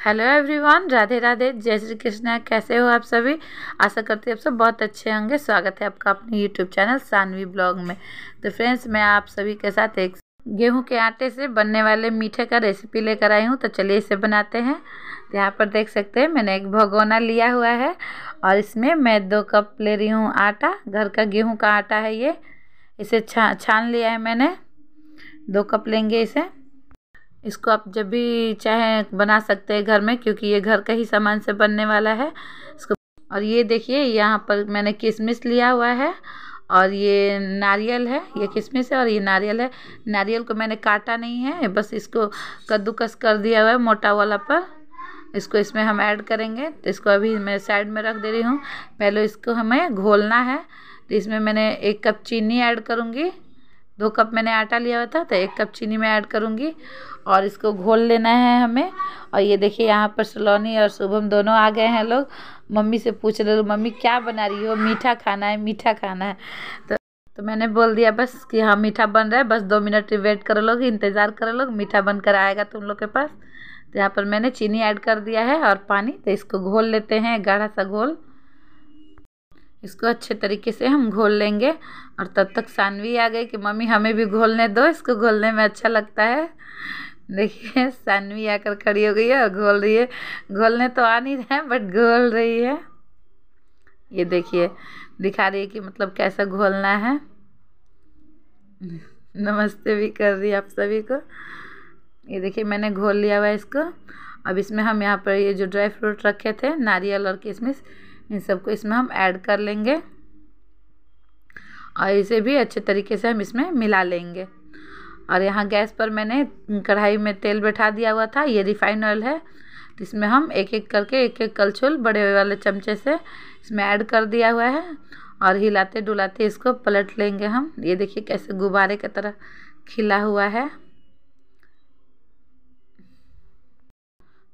hello everyone Radhe Radhe जय श्री कृष्णा कैसे हो आप सभी आशा करते हैं आप सब बहुत अच्छे होंगे स्वागत है आपका अपने यूट्यूब चैनल सानवी ब्लॉग में तो फ्रेंड्स मैं आप सभी के साथ एक गेहूं के आटे से बनने वाले मीठे का रेसिपी लेकर आई हूं तो चलिए इसे बनाते हैं यहाँ पर देख सकते हैं मैंने एक भगोना लिया हुआ है और इसमें मैं दो कप ले रही हूँ आटा घर का गेहूँ का आटा है ये इसे छा छान लिया है मैंने दो कप लेंगे इसे इसको आप जब भी चाहें बना सकते हैं घर में क्योंकि ये घर का ही सामान से बनने वाला है इसको और ये देखिए यहाँ पर मैंने किशमिश लिया हुआ है और ये नारियल है ये किशमिश है और ये नारियल है नारियल को मैंने काटा नहीं है बस इसको कद्दूकस कर दिया हुआ है मोटा वाला पर इसको इसमें हम ऐड करेंगे तो इसको अभी मैं साइड में रख दे रही हूँ पहले इसको हमें घोलना है तो इसमें मैंने एक कप चीनी ऐड करूँगी दो कप मैंने आटा लिया हुआ था तो एक कप चीनी मैं ऐड करूँगी और इसको घोल लेना है हमें और ये देखिए यहाँ पर सलोनी और शुभम दोनों आ गए हैं लोग मम्मी से पूछ रहे मम्मी क्या बना रही हो मीठा खाना है मीठा खाना है तो तो मैंने बोल दिया बस कि हाँ मीठा बन रहा है बस दो मिनट वेट करो लोग इंतज़ार करो लोग मीठा बनकर आएगा तुम लोग के पास तो यहाँ पर मैंने चीनी ऐड कर दिया है और पानी तो इसको घोल लेते हैं गाढ़ा सा घोल इसको अच्छे तरीके से हम घोल लेंगे और तब तक सानवी आ गई कि मम्मी हमें भी घोलने दो इसको घोलने में अच्छा लगता है देखिए सानवी आकर खड़ी हो गई है और घोल रही है घोलने तो आ नहीं रहे बट घोल रही है ये देखिए दिखा रही है कि मतलब कैसा घोलना है नमस्ते भी कर रही है आप सभी को ये देखिए मैंने घोल लिया हुआ इसको अब इसमें हम यहाँ पर ये जो ड्राई फ्रूट रखे थे नारियल और किशमिश इन सबको इसमें हम ऐड कर लेंगे और इसे भी अच्छे तरीके से हम इसमें मिला लेंगे और यहाँ गैस पर मैंने कढ़ाई में तेल बैठा दिया हुआ था ये रिफाइंड ऑयल है तो इसमें हम एक एक करके एक एक कलछुल बड़े वाले चमचे से इसमें ऐड कर दिया हुआ है और हिलाते डुलाते इसको पलट लेंगे हम ये देखिए कैसे गुब्बारे की तरह खिला हुआ है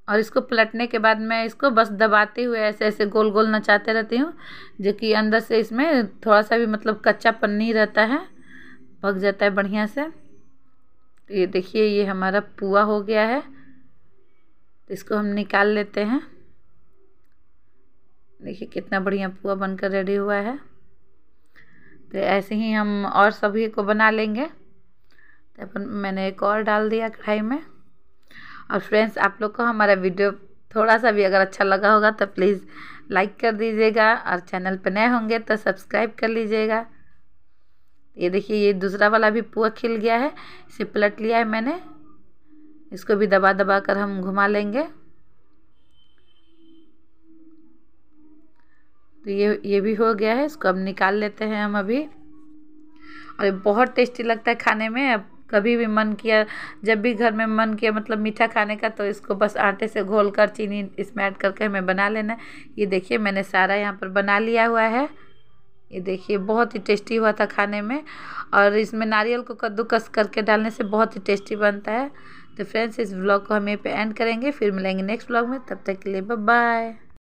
और इसको पलटने के बाद मैं इसको बस दबाते हुए ऐसे ऐसे गोल गोल नचाते रहती हूँ जो कि अंदर से इसमें थोड़ा सा भी मतलब कच्चा पन्नी रहता है पक जाता है बढ़िया से तो ये देखिए ये हमारा पुआ हो गया है तो इसको हम निकाल लेते हैं देखिए कितना बढ़िया पुआ बनकर रेडी हुआ है तो ऐसे ही हम और सभी को बना लेंगे तो अपन मैंने एक और डाल दिया कढ़ाई में और फ्रेंड्स आप लोग को हमारा वीडियो थोड़ा सा भी अगर अच्छा लगा होगा तो प्लीज़ लाइक कर दीजिएगा और चैनल पर नए होंगे तो सब्सक्राइब कर लीजिएगा ये देखिए ये दूसरा वाला भी पुआ खिल गया है इसे पलट लिया है मैंने इसको भी दबा दबा कर हम घुमा लेंगे तो ये ये भी हो गया है इसको अब निकाल लेते हैं हम अभी और बहुत टेस्टी लगता है खाने में अब कभी भी मन किया जब भी घर में मन किया मतलब मीठा खाने का तो इसको बस आटे से घोल कर चीनी इसमें ऐड करके हमें बना लेना ये देखिए मैंने सारा यहाँ पर बना लिया हुआ है ये देखिए बहुत ही टेस्टी हुआ था खाने में और इसमें नारियल को कद्दूकस करके डालने से बहुत ही टेस्टी बनता है तो फ्रेंड्स इस ब्लॉग को हम यहीं पर एंड करेंगे फिर मिलेंगे नेक्स्ट ब्लॉग में तब तक के लिए बाय